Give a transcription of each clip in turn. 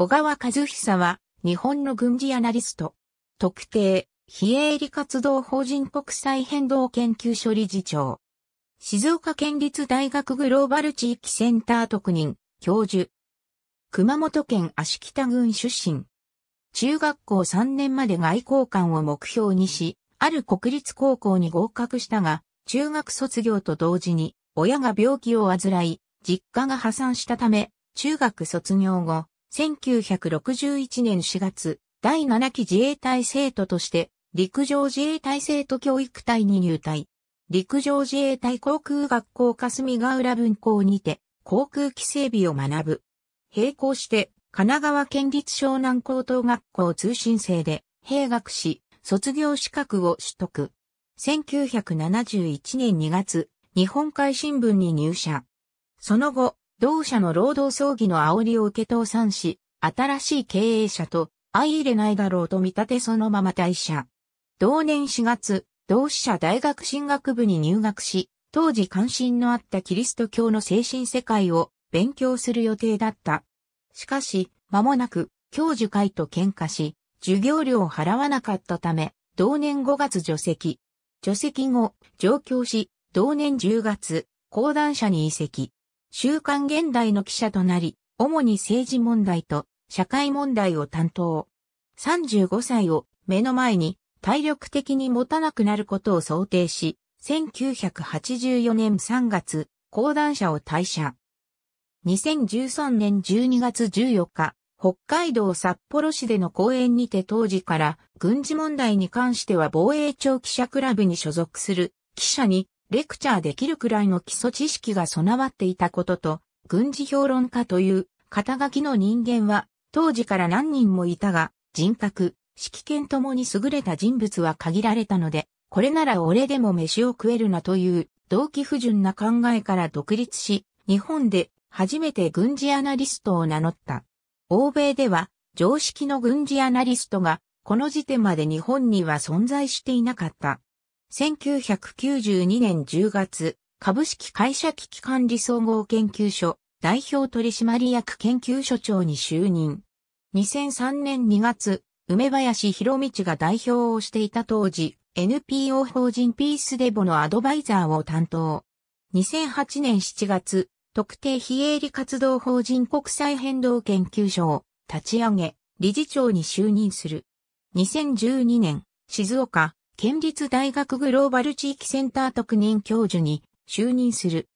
小川和久は、日本の軍事アナリスト。特定、非営利活動法人国際変動研究所理事長。静岡県立大学グローバル地域センター特任、教授。熊本県足北郡出身。中学校3年まで外交官を目標にし、ある国立高校に合格したが、中学卒業と同時に、親が病気を患い、実家が破産したため、中学卒業後、1961年4月、第7期自衛隊生徒として、陸上自衛隊生徒教育隊に入隊。陸上自衛隊航空学校霞ヶ浦分校にて、航空機整備を学ぶ。並行して、神奈川県立湘南高等学校通信制で、閉学し、卒業資格を取得。1971年2月、日本海新聞に入社。その後、同社の労働葬儀の煽りを受け倒産し、新しい経営者と相入れないだろうと見立てそのまま退社。同年4月、同志社大学進学部に入学し、当時関心のあったキリスト教の精神世界を勉強する予定だった。しかし、間もなく教授会と喧嘩し、授業料を払わなかったため、同年5月除籍。除籍後、上京し、同年10月、講談社に移籍。週刊現代の記者となり、主に政治問題と社会問題を担当。35歳を目の前に体力的に持たなくなることを想定し、1984年3月、講談社を退社。2013年12月14日、北海道札幌市での講演にて当時から軍事問題に関しては防衛庁記者クラブに所属する記者にレクチャーできるくらいの基礎知識が備わっていたことと、軍事評論家という肩書きの人間は、当時から何人もいたが、人格、指揮権ともに優れた人物は限られたので、これなら俺でも飯を食えるなという動機不純な考えから独立し、日本で初めて軍事アナリストを名乗った。欧米では常識の軍事アナリストがこの時点まで日本には存在していなかった。1992年10月、株式会社危機管理総合研究所、代表取締役研究所長に就任。2003年2月、梅林博道が代表をしていた当時、NPO 法人ピースデボのアドバイザーを担当。2008年7月、特定非営利活動法人国際変動研究所を立ち上げ、理事長に就任する。2012年、静岡、県立大学グローバル地域センター特任教授に就任する。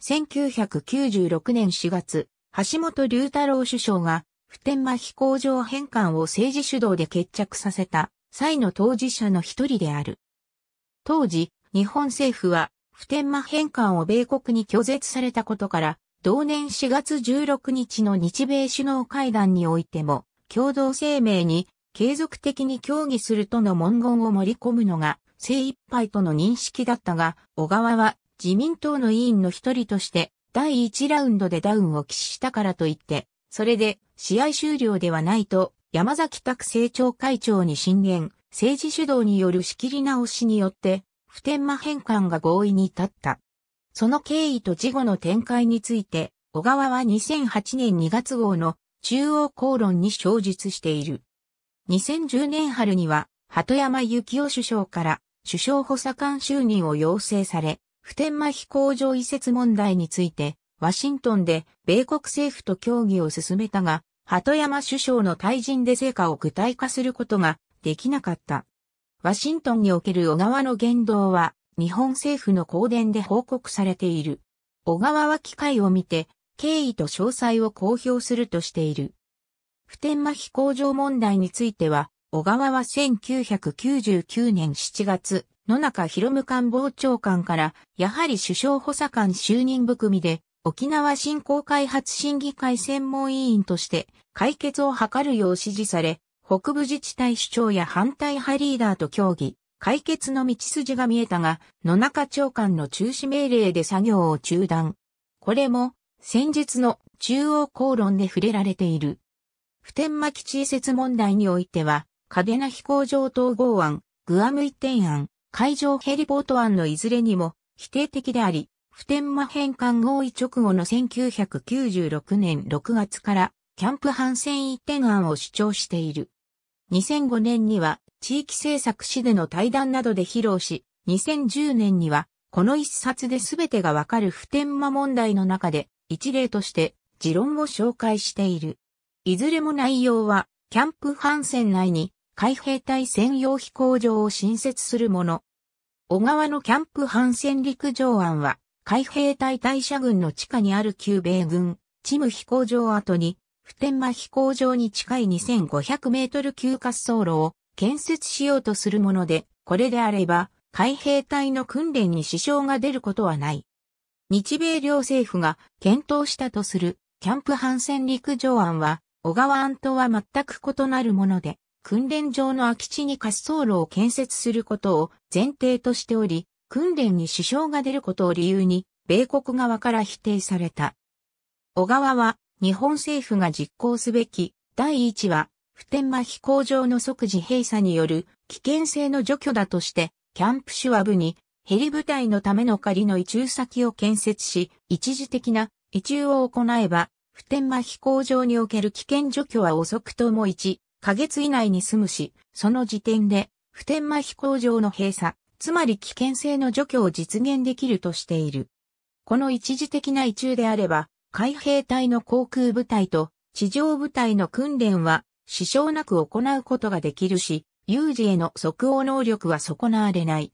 1996年4月、橋本龍太郎首相が普天間飛行場返還を政治主導で決着させた際の当事者の一人である。当時、日本政府は普天間返還を米国に拒絶されたことから、同年4月16日の日米首脳会談においても、共同声明に継続的に協議するとの文言を盛り込むのが精一杯との認識だったが、小川は自民党の委員の一人として第1ラウンドでダウンを死したからといって、それで試合終了ではないと山崎拓政調会長に進言、政治主導による仕切り直しによって、普天間返還が合意に至った。その経緯と事後の展開について、小川は2008年2月号の中央公論に詳述している。2010年春には、鳩山幸夫首相から首相補佐官就任を要請され、普天間飛行場移設問題について、ワシントンで米国政府と協議を進めたが、鳩山首相の退陣で成果を具体化することができなかった。ワシントンにおける小川の言動は日本政府の公伝で報告されている。小川は機会を見て経緯と詳細を公表するとしている。普天間飛行場問題については、小川は1999年7月、野中博務官房長官から、やはり首相補佐官就任含みで、沖縄振興開発審議会専門委員として解決を図るよう指示され、北部自治体首長や反対派リーダーと協議、解決の道筋が見えたが、野中長官の中止命令で作業を中断。これも、先日の中央公論で触れられている。普天間基地移設問題においては、嘉手納飛行場統合案、グアム移転案、海上ヘリポート案のいずれにも否定的であり、普天間返還合意直後の1996年6月からキャンプ反戦移転案を主張している。2005年には地域政策史での対談などで披露し、2010年にはこの一冊で全てがわかる普天間問題の中で一例として持論を紹介している。いずれも内容は、キャンプハンセン内に海兵隊専用飛行場を新設するもの。小川のキャンプハンセン陸上案は、海兵隊大社軍の地下にある旧米軍、チム飛行場跡に、普天間飛行場に近い2500メートル級滑走路を建設しようとするもので、これであれば、海兵隊の訓練に支障が出ることはない。日米両政府が検討したとするキャンプハンセン陸上案は小川案とは全く異なるもので、訓練場の空き地に滑走路を建設することを前提としており、訓練に支障が出ることを理由に、米国側から否定された。小川は、日本政府が実行すべき、第一は、普天間飛行場の即時閉鎖による危険性の除去だとして、キャンプシュワブにヘリ部隊のための仮の移住先を建設し、一時的な移住を行えば、普天間飛行場における危険除去は遅くとも1ヶ月以内に済むし、その時点で普天間飛行場の閉鎖、つまり危険性の除去を実現できるとしている。この一時的な移中であれば、海兵隊の航空部隊と地上部隊の訓練は支障なく行うことができるし、有事への即応能力は損なわれない。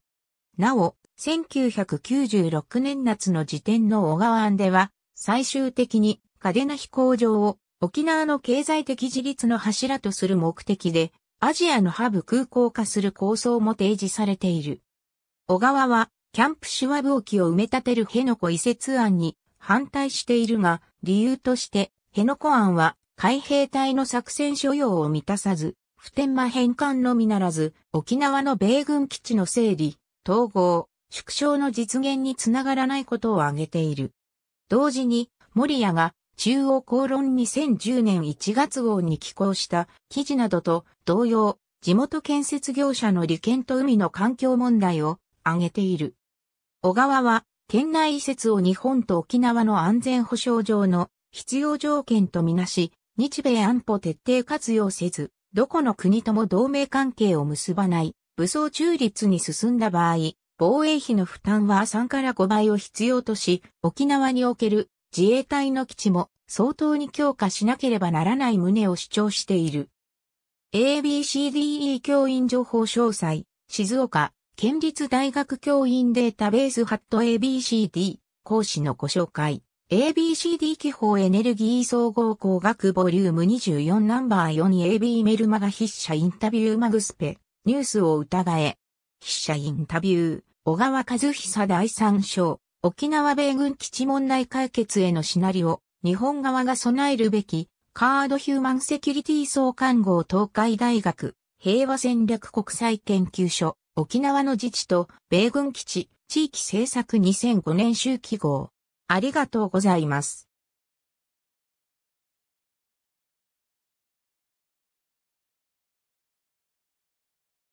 なお、1996年夏の時点の小川案では、最終的に嘉手納飛行場を沖縄の経済的自立の柱とする目的で、アジアのハブ空港化する構想も提示されている。小川は、キャンプシュワブ沖を埋め立てる辺野古移設案に反対しているが、理由として、辺野古案は海兵隊の作戦所要を満たさず、普天間返還のみならず、沖縄の米軍基地の整理、統合、縮小の実現につながらないことを挙げている。同時に、森谷が中央公論2010年1月号に寄稿した記事などと同様、地元建設業者の利権と海の環境問題を挙げている。小川は、県内移設を日本と沖縄の安全保障上の必要条件とみなし、日米安保徹底活用せず、どこの国とも同盟関係を結ばない、武装中立に進んだ場合、防衛費の負担は3から5倍を必要とし、沖縄における自衛隊の基地も相当に強化しなければならない旨を主張している。ABCDE 教員情報詳細、静岡、県立大学教員データベースハット ABCD、講師のご紹介。ABCD 気泡エネルギー総合工学ボリューム24ナンバー4に AB メルマガ筆者インタビューマグスペ、ニュースを疑え。筆者インタビュー、小川和久第三章、沖縄米軍基地問題解決へのシナリオ、日本側が備えるべき、カードヒューマンセキュリティ総看護東海大学、平和戦略国際研究所、沖縄の自治と米軍基地、地域政策2005年秋期号。ありがとうございます。